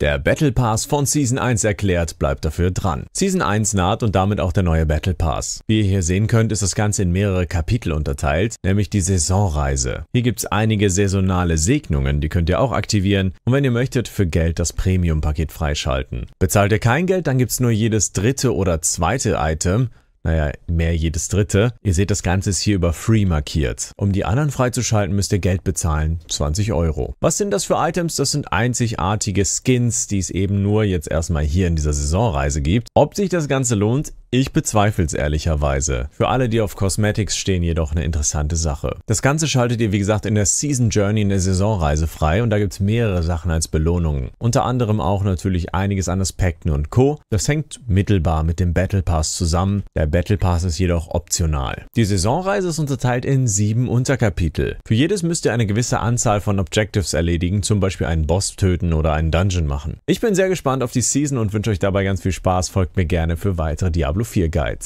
Der Battle Pass von Season 1 erklärt, bleibt dafür dran. Season 1 naht und damit auch der neue Battle Pass. Wie ihr hier sehen könnt, ist das Ganze in mehrere Kapitel unterteilt, nämlich die Saisonreise. Hier gibt's einige saisonale Segnungen, die könnt ihr auch aktivieren und wenn ihr möchtet, für Geld das Premium-Paket freischalten. Bezahlt ihr kein Geld, dann gibt's nur jedes dritte oder zweite Item naja, mehr jedes dritte. Ihr seht, das Ganze ist hier über Free markiert. Um die anderen freizuschalten, müsst ihr Geld bezahlen, 20 Euro. Was sind das für Items? Das sind einzigartige Skins, die es eben nur jetzt erstmal hier in dieser Saisonreise gibt. Ob sich das Ganze lohnt, ich bezweifle es ehrlicherweise. Für alle, die auf Cosmetics stehen, jedoch eine interessante Sache. Das Ganze schaltet ihr wie gesagt in der Season Journey in der Saisonreise frei und da gibt es mehrere Sachen als Belohnungen. Unter anderem auch natürlich einiges an Aspekten und Co. Das hängt mittelbar mit dem Battle Pass zusammen. Der Battle Pass ist jedoch optional. Die Saisonreise ist unterteilt in sieben Unterkapitel. Für jedes müsst ihr eine gewisse Anzahl von Objectives erledigen, zum Beispiel einen Boss töten oder einen Dungeon machen. Ich bin sehr gespannt auf die Season und wünsche euch dabei ganz viel Spaß. Folgt mir gerne für weitere Diablo Diablo 4 Guides.